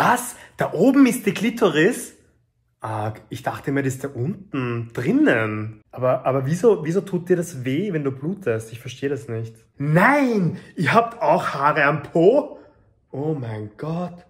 Was? Da oben ist die Klitoris? Ah, ich dachte mir, das ist da unten, drinnen. Aber, aber wieso, wieso tut dir das weh, wenn du blutest? Ich verstehe das nicht. Nein, ihr habt auch Haare am Po? Oh mein Gott.